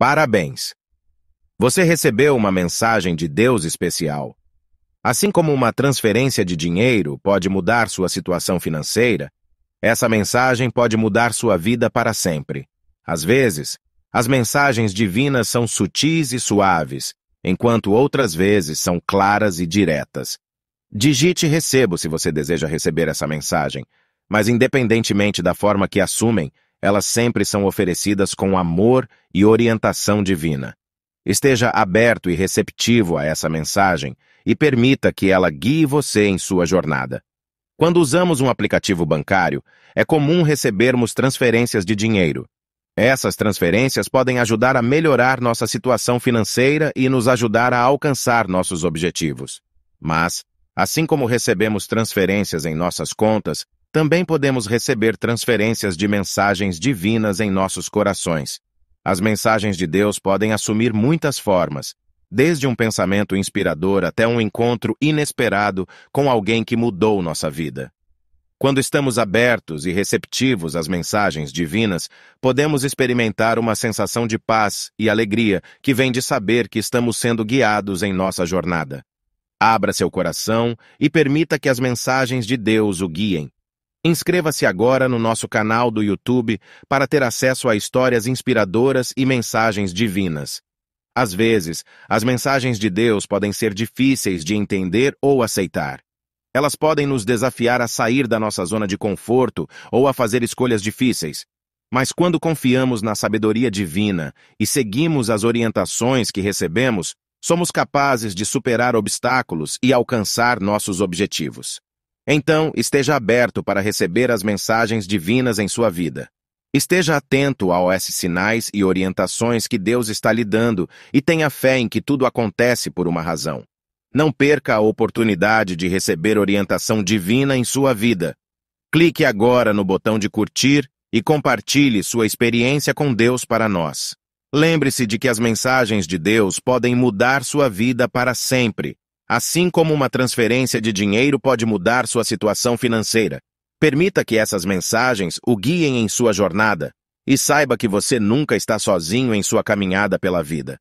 Parabéns! Você recebeu uma mensagem de Deus especial. Assim como uma transferência de dinheiro pode mudar sua situação financeira, essa mensagem pode mudar sua vida para sempre. Às vezes, as mensagens divinas são sutis e suaves, enquanto outras vezes são claras e diretas. Digite recebo se você deseja receber essa mensagem, mas independentemente da forma que assumem, elas sempre são oferecidas com amor e orientação divina. Esteja aberto e receptivo a essa mensagem e permita que ela guie você em sua jornada. Quando usamos um aplicativo bancário, é comum recebermos transferências de dinheiro. Essas transferências podem ajudar a melhorar nossa situação financeira e nos ajudar a alcançar nossos objetivos. Mas, assim como recebemos transferências em nossas contas, também podemos receber transferências de mensagens divinas em nossos corações. As mensagens de Deus podem assumir muitas formas, desde um pensamento inspirador até um encontro inesperado com alguém que mudou nossa vida. Quando estamos abertos e receptivos às mensagens divinas, podemos experimentar uma sensação de paz e alegria que vem de saber que estamos sendo guiados em nossa jornada. Abra seu coração e permita que as mensagens de Deus o guiem. Inscreva-se agora no nosso canal do YouTube para ter acesso a histórias inspiradoras e mensagens divinas. Às vezes, as mensagens de Deus podem ser difíceis de entender ou aceitar. Elas podem nos desafiar a sair da nossa zona de conforto ou a fazer escolhas difíceis. Mas quando confiamos na sabedoria divina e seguimos as orientações que recebemos, somos capazes de superar obstáculos e alcançar nossos objetivos. Então, esteja aberto para receber as mensagens divinas em sua vida. Esteja atento aos sinais e orientações que Deus está lhe dando e tenha fé em que tudo acontece por uma razão. Não perca a oportunidade de receber orientação divina em sua vida. Clique agora no botão de curtir e compartilhe sua experiência com Deus para nós. Lembre-se de que as mensagens de Deus podem mudar sua vida para sempre. Assim como uma transferência de dinheiro pode mudar sua situação financeira, permita que essas mensagens o guiem em sua jornada e saiba que você nunca está sozinho em sua caminhada pela vida.